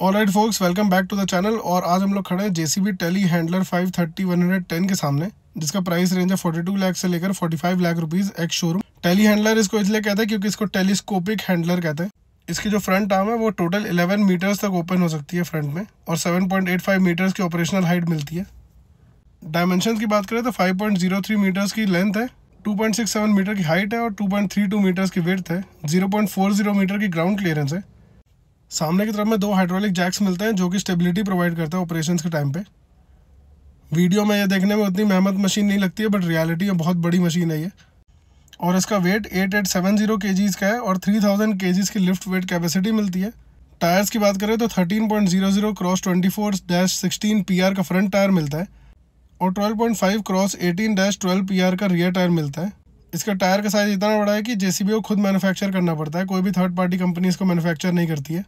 all right folks welcome back to the channel और आज हम लोग खड़े हैं JCB telehandler hundred ten के सामने जिसका प्राइस रेंज है 42 लाख से लेकर 45 lakh rupees ex showroom telehandler इसको इसलिए कहते हैं क्योंकि इसको टेलीस्कोपिक हैंडलर कहते हैं इसकी जो फ्रंट आर्म है वो टोटल 11 मीटर्स तक ओपन हो सकती है फ्रंट में और 7.85 मीटर्स की ऑपरेशनल हाइट मिलती है डायमेंशन की बात करें तो 5.03 मीटर्स की लेंथ है 2.67 मीटर की हाइट है और 2.32 मीटर्स की वेथ है 0.40 मीटर की ग्राउंड क्लियरेंस है सामने की तरफ में दो हाइड्रोलिक जैक्स मिलते हैं जो कि स्टेबिलिटी प्रोवाइड करता है ऑपरेशन के टाइम पे वीडियो में यह देखने में उतनी मेहमत मशीन नहीं लगती है बट रियलिटी में बहुत बड़ी मशीन है ये और इसका weight eight eight seven zero kgs का है और थ्री थाउजेंड के जीज़ की लिफ्ट वेट कैपेसिटी मिलती है टायर्स की बात करें तो thirteen point zero zero cross twenty four dash sixteen P R का फ्रंट टायर मिलता है और twelve point five cross eighteen dash twelve P R का रियर टायर मिलता है इसका टायर का साइज़ इतना बड़ा है कि जे को खुद मैनुफैक्चर करना पड़ता है कोई भी थर्ड पार्टी कंपनी इसको मैनुफैक्चर नहीं करती है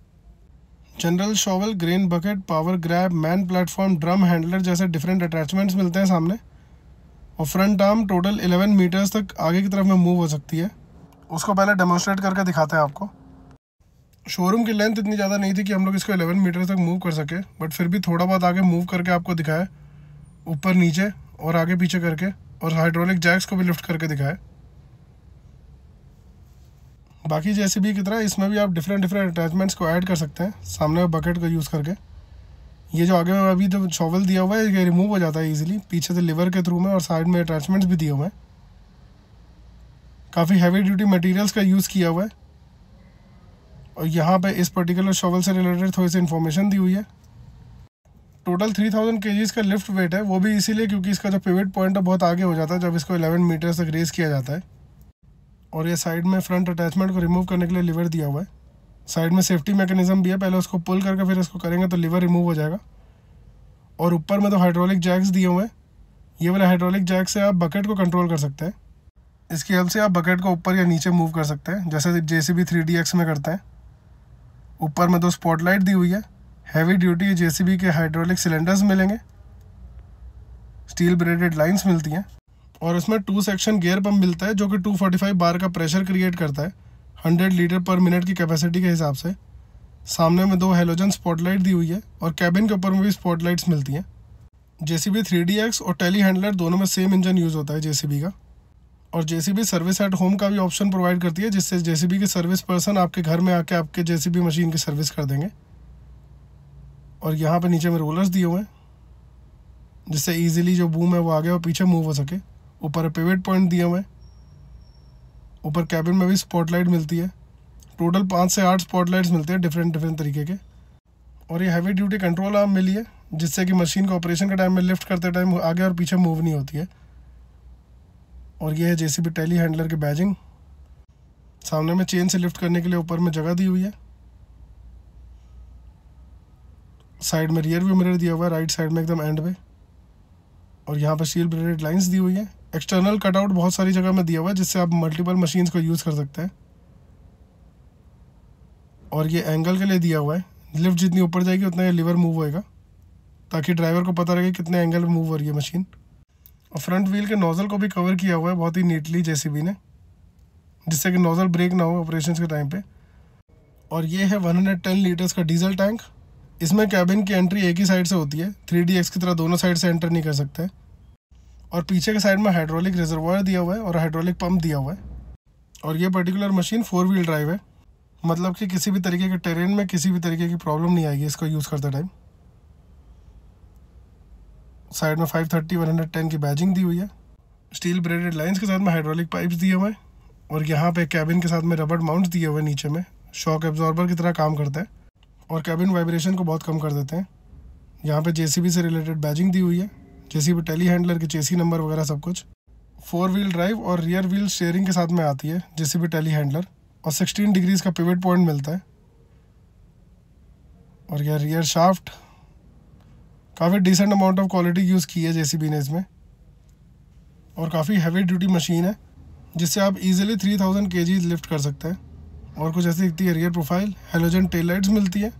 general shovel grain bucket power grab man platform drum handler जैसे डिफरेंट अटैचमेंट्स मिलते हैं सामने और फ्रंट आर्म टोटल 11 मीटर्स तक आगे की तरफ में मूव हो सकती है उसको पहले डेमोस्ट्रेट करके दिखाते हैं आपको शोरूम की लेंथ इतनी ज़्यादा नहीं थी कि हम लोग इसको 11 मीटर तक मूव कर सके बट फिर भी थोड़ा बहुत आगे मूव करके आपको दिखाया ऊपर नीचे और आगे पीछे करके और हाइड्रोलिक जैक्स को भी लिफ्ट करके दिखाया बाकी जैसे भी की तरह इसमें भी आप डिफरेंट डिफरेंट अटैचमेंट्स को ऐड कर सकते हैं सामने बकेट का यूज़ करके ये जो आगे में अभी जो शॉवल दिया हुआ है ये रिमूव हो जाता है इजीली पीछे से लिवर के थ्रू में और साइड में अटैचमेंट्स भी दिए हुए हैं काफ़ी हैवी ड्यूटी मटेरियल्स का यूज़ किया हुआ है और यहाँ पे इस पर्टिकुलर शॉवल से रिलेटेड थोड़ी सी इन्फॉर्मेशन दी हुई है टोटल थ्री थाउजेंड के का लिफ्ट वेट है वो भी इसीलिए क्योंकि इसका जो पिवेट पॉइंट है बहुत आगे हो जाता है जब इसको 11 मीटर्स तक रेस किया जाता है और ये साइड में फ्रंट अटैचमेंट को रिमूव करने के लिए लीवर दिया हुआ है साइड में सेफ्टी मैकेनिज्म भी है पहले उसको पुल करके फिर इसको करेंगे तो लीवर रिमूव हो जाएगा और ऊपर में तो हाइड्रोलिक जैक्स दिए हुए हैं ये वाला हाइड्रोलिक जैक से आप बकेट को कंट्रोल कर सकते हैं इसकी हेल्प से आप बकेट को ऊपर या नीचे मूव कर सकते हैं जैसे J C B three D X में करते हैं ऊपर में दो तो स्पॉटलाइट दी हुई है heavy duty J C B के हाइड्रोलिक सिलेंडर्स मिलेंगे स्टील ब्रेडेड लाइन्स मिलती हैं और उसमें टू सेक्शन गेयर पंप मिलता है जो कि 245 बार का प्रेशर क्रिएट करता है 100 लीटर पर मिनट की कैपेसिटी के हिसाब से सामने में दो हेलोजन स्पॉटलाइट दी हुई है और कैबिन के ऊपर में भी स्पॉटलाइट्स मिलती हैं J C B three D X और टेली हैंडलर दोनों में सेम इंजन यूज़ होता है जे सी बी का और J C B service at home का भी ऑप्शन प्रोवाइड करती है जिससे जे सी बी के सर्विस पर्सन आपके घर में आके आपके जे सी बी मशीन की सर्विस कर देंगे और यहाँ पर नीचे में रोलर्स दिए हुए हैं जिससे ईजिली जो बूम है वो आगे और पीछे मूव हो सके ऊपर पेवेट पॉइंट दिया हुआ है ऊपर कैबिन में भी स्पॉटलाइट मिलती है टोटल पाँच से आठ स्पॉटलाइट्स मिलते हैं डिफरेंट डिफरेंट तरीके के और ये हैवी ड्यूटी कंट्रोल आर्म मिली है जिससे कि मशीन को ऑपरेशन के टाइम में लिफ्ट करते टाइम आगे और पीछे मूव नहीं होती है और ये है जेसीबी टैली हैंडलर के बैजिंग सामने में चेन से लिफ्ट करने के लिए ऊपर में जगह दी हुई है साइड में रियर व्यू मिरर दिया हुआ है राइट साइड में एकदम एंड पे और यहाँ पर सील ब्रेडेड लाइंस दी हुई है एक्सटर्नल कटआउट बहुत सारी जगह में दिया हुआ है जिससे आप मल्टीपल मशीन्स को यूज़ कर सकते हैं और ये एंगल के लिए दिया हुआ है लिफ्ट जितनी ऊपर जाएगी उतना ये लीवर मूव होएगा ताकि ड्राइवर को पता लगे कितने एंगल में मूव हो रही है मशीन और फ्रंट व्हील के नोज़ल को भी कवर किया हुआ है बहुत ही नीटली जेसीबी ने जिससे कि नोज़ल ब्रेक ना हो ऑपरेशन के टाइम पे और ये है 110 लीटर्स का डीजल टैंक इसमें कैबिन की एंट्री एक ही साइड से होती है थ्री एक्स की तरह दोनों साइड से एंटर नहीं कर सकते और पीछे के साइड में हाइड्रोलिक रिजर्वायर दिया हुआ है और हाइड्रोलिक पंप दिया हुआ है और ये particular machine four wheel drive है मतलब कि किसी भी तरीके के टेरेन में किसी भी तरीके की प्रॉब्लम नहीं आएगी इसको यूज़ करते टाइम साइड में 530 टेन की बैजिंग दी हुई है स्टील ब्रेडेड लाइन्स के साथ में हाइड्रोलिक पाइप्स दिए हुए हैं और यहाँ पे कैबिन के साथ में रबड़ माउंट दिए हुए नीचे में शॉक एब्जॉर्बर की तरह काम करता है और कैबिन वाइब्रेशन को बहुत कम कर देते हैं यहाँ पे जेसीबी से रिलेटेड बैजिंग दी हुई है जैसी भी टेली हैंडलर के चेसी नंबर वगैरह सब कुछ फोर व्हील ड्राइव और रियर व्हील शेयरिंग के साथ में आती है जैसे भी टेली हैंडलर और 16 डिग्रीज का पिवट पॉइंट मिलता है और यह रियर शाफ्ट काफ़ी decent amount of quality use की है जे ने इसमें और काफ़ी हैवी ड्यूटी मशीन है जिससे आप इजीली 3000 थाउजेंड के लिफ्ट कर सकते हैं और कुछ ऐसी दिखती है rear profile halogen tail lights मिलती है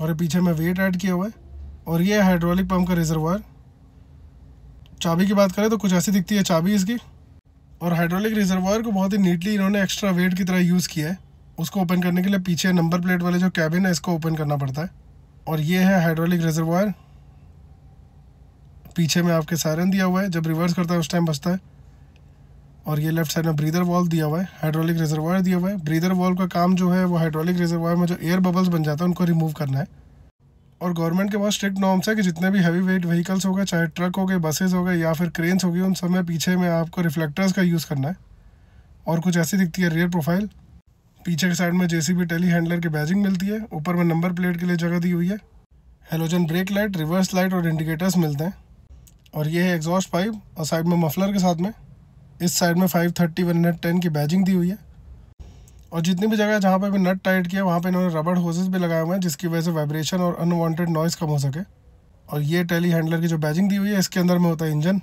और पीछे में वेट ऐड किया हुआ है और ये हाइड्रोलिक पंप का रिजर्वर चाबी की बात करें तो कुछ ऐसी दिखती है चाबी इसकी और हाइड्रोलिक रिजर्वायर को बहुत ही नीटली इन्होंने एक्स्ट्रा वेट की तरह यूज़ किया है उसको ओपन करने के लिए पीछे नंबर प्लेट वाले जो कैबिन है इसको ओपन करना पड़ता है और ये है हाइड्रोलिक रिजर्वायर पीछे में आपके सायरन दिया हुआ है जब रिवर्स करता है उस टाइम बचता है और ये लेफ्ट साइड में ब्रीदर वॉल्व दिया हुआ है हाइड्रोलिक रिजर्वायर दिया हुआ है ब्रीदर वॉल्व का काम जो है वो हाइड्रोलिक रिजर्वायर में जो एयर बबल्स बन जाता है उनको रिमूव करना है और गवर्नमेंट के पास स्ट्रिक्ट नॉर्म्स है कि जितने भी हैवी वेट व्हीकल्स हो गए चाहे ट्रक हो गए बसेज हो गए या फिर क्रेन्स हो गए उन सब में पीछे में आपको रिफ्लेक्टर्स का यूज़ करना है और कुछ ऐसी दिखती है रियर प्रोफाइल पीछे के साइड में जेसीबी टेली हैंडलर की बैजिंग मिलती है ऊपर में नंबर प्लेट के लिए जगह दी हुई है halogen brake light reverse light और इंडिकेटर्स मिलते हैं और ये है एग्जॉस्ट पाइप और साइड में मफलर के साथ में इस साइड में फाइव थर्टी वन टेन की बैजिंग दी हुई है और जितनी भी जगह जहाँ पे भी नट टाइट किया वहाँ पे इन्होंने रबड़ होजेस भी लगाए हुए हैं जिसकी वजह से वाइब्रेशन और अनवांटेड नॉइज़ कम हो सके और ये टेली हैंडलर की जो बैजिंग दी हुई है इसके अंदर में होता है इंजन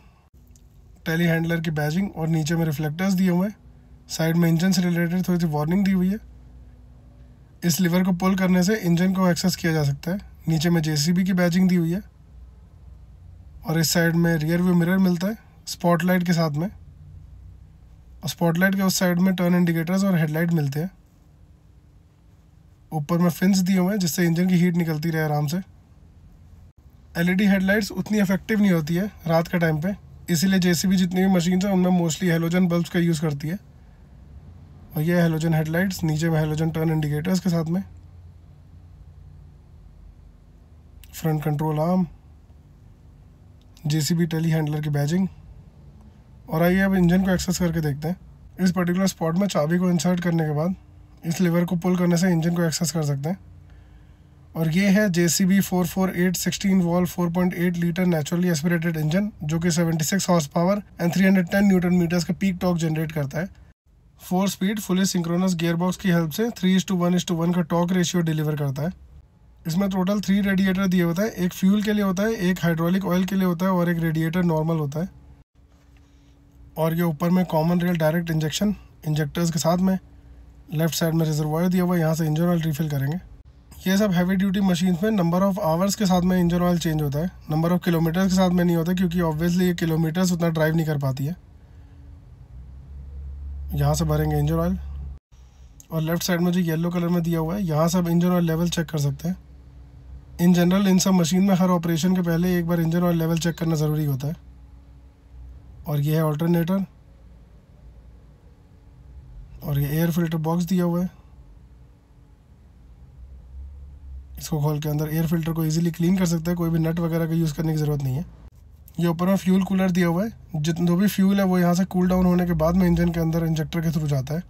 टेली हैंडलर की बैजिंग और नीचे में रिफ्लेक्टर्स दिए हुए हैं साइड में इंजन से रिलेटेड थोड़ी सी वार्निंग दी हुई है इस लीवर को पुल करने से इंजन को एक्सेस किया जा सकता है नीचे में जेसीबी की बैजिंग दी हुई है और इस साइड में रियर व्यू मिरर मिलता है स्पॉटलाइट के साथ में और स्पॉटलाइट के उस साइड में टर्न इंडिकेटर्स और हेडलाइट मिलते हैं ऊपर में फिन्स दिए हुए हैं जिससे इंजन की हीट निकलती रहे आराम से एलईडी हेडलाइट्स उतनी इफेक्टिव नहीं होती है रात के टाइम पे इसीलिए जेसीबी जितनी भी मशीन्स हैं उनमें मोस्टली हेलोजन बल्ब का यूज़ करती है और ये हेलोजन हेडलाइट्स नीचे में हेलोजन टर्न इंडिकेटर्स के साथ में front control arm JCB telehandler की बैजिंग और आइए अब इंजन को एक्सेस करके देखते हैं इस पर्टिकुलर स्पॉट में चाबी को इंसर्ट करने के बाद इस लीवर को पुल करने से इंजन को एक्सेस कर सकते हैं और ये है J C B four four eight sixteen valve four point eight litre naturally aspirated engine जो कि seventy six horse power and three hundred ten newton metres का पीक टॉक जनरेट करता है four speed fully synchronous gearbox की help से three is to one is to one का torque ratio deliver करता है इसमें टोटल थ्री रेडिएटर दिए होता है एक फ्यूल के लिए होता है एक हाइड्रोलिक ऑयल के लिए होता है और एक रेडिएटर नॉर्मल होता है और ये ऊपर में common rail direct injection injectors के साथ में लेफ्ट साइड में रिजर्वायर दिया हुआ है यहाँ से इंजन ऑयल रिफिल करेंगे ये सब हैवी ड्यूटी मशीन में नंबर ऑफ़ आवर्स के साथ में इंजन ऑयल चेंज होता है नंबर ऑफ़ किलोमीटर्स के साथ में नहीं होता क्योंकि ऑब्वियसली ये किलोमीटर्स उतना ड्राइव नहीं कर पाती है यहाँ से भरेंगे इंजन ऑयल और लेफ्ट साइड में जो येलो कलर में दिया हुआ है यहाँ से आप इंजन ऑयल लेवल चेक कर सकते हैं इन जनरल इन सब मशीन में हर ऑपरेशन के पहले एक बार इंजन ऑयल लेवल चेक करना ज़रूरी होता है और ये है ऑल्टरनेटर और ये एयर फिल्टर बॉक्स दिया हुआ है इसको खोल के अंदर एयर फिल्टर को इजीली क्लीन कर सकते हैं कोई भी नट वगैरह का यूज़ करने की ज़रूरत नहीं है ये ऊपर में फ्यूल कूलर दिया हुआ है जितना भी फ्यूल है वो यहाँ से कूल डाउन होने के बाद में इंजन के अंदर इंजेक्टर के थ्रू जाता है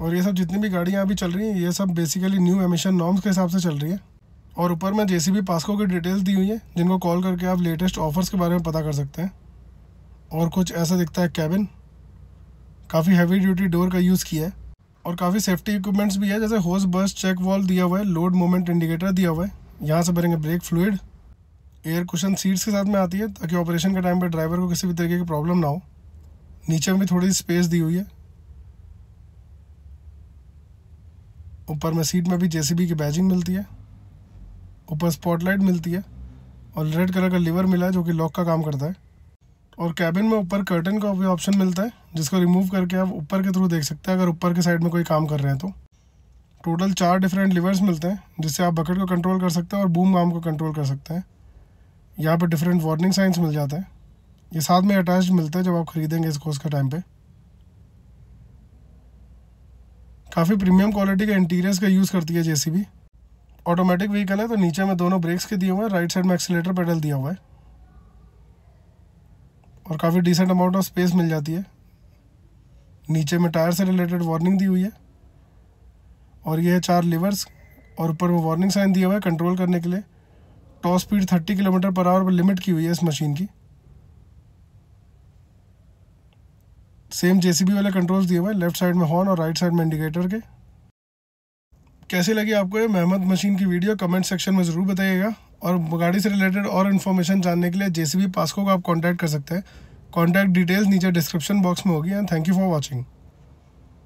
और ये सब जितनी भी गाड़ियाँ अभी चल रही हैं ये सब बेसिकली न्यू एमिशन नॉर्म्स के हिसाब से चल रही है और ऊपर में जे सी पास्को की डिटेल्स दी हुई है जिनको कॉल करके आप लेटेस्ट ऑफर्स के बारे में पता कर सकते हैं और कुछ ऐसा दिखता है कैबिन काफ़ी हैवी ड्यूटी डोर का यूज़ किया है और काफ़ी सेफ्टी इक्विपमेंट्स भी है जैसे होस बस चेक वॉल दिया हुआ है लोड मोमेंट इंडिकेटर दिया हुआ है यहाँ से भरेंगे brake fluid air cushion seats के साथ में आती है ताकि ऑपरेशन के टाइम पर ड्राइवर को किसी भी तरीके की प्रॉब्लम ना हो नीचे में भी थोड़ी स्पेस दी हुई है ऊपर में सीट में भी जेसीबी की बैजिंग मिलती है ऊपर स्पॉटलाइट मिलती है और रेड कलर का लीवर मिला है जो कि लॉक का काम करता है और कैबिन में ऊपर कर्टन का भी ऑप्शन मिलता है जिसको रिमूव करके आप ऊपर के थ्रू देख सकते हैं अगर ऊपर के साइड में कोई काम कर रहे हैं तो टोटल चार डिफरेंट लिवर्स मिलते हैं जिससे आप बकेट को कंट्रोल कर सकते हैं और बूम बाम को कंट्रोल कर सकते हैं यहाँ पर डिफरेंट वार्निंग साइंस मिल जाते हैं ये साथ में अटैच मिलते हैं जब आप ख़रीदेंगे इस कोर्स के टाइम पर काफ़ी प्रीमियम क्वालिटी के इंटीरियर्स का यूज़ करती है जेसीबी ऑटोमेटिक व्हीकल है तो नीचे में दोनों ब्रेक्स के दिए हुए हैं राइट साइड में एक्सीटर पेडल दिया हुआ है और काफ़ी डिसेंट अमाउंट ऑफ स्पेस मिल जाती है नीचे में टायर से रिलेटेड वार्निंग दी हुई है और ये है चार लीवर्स और ऊपर वो वार्निंग साइन दिया हुआ है कंट्रोल करने के लिए top speed 30 kilometre per hour पर लिमिट की हुई है इस मशीन की सेम जेसीबी वाले कंट्रोल्स दिए हुए हैं लेफ्ट साइड में हॉर्न और राइट साइड में इंडिकेटर के कैसे लगी आपको ये मेहमद मशीन की वीडियो कमेंट सेक्शन में ज़रूर बताइएगा और गाड़ी से रिलेटेड और इन्फॉर्मेशन जानने के लिए जे पास्को को आप कॉन्टैक्ट कर सकते हैं कॉन्टैक्ट डिटेल्स नीचे डिस्क्रिप्शन बॉक्स में होगी and thank you for watching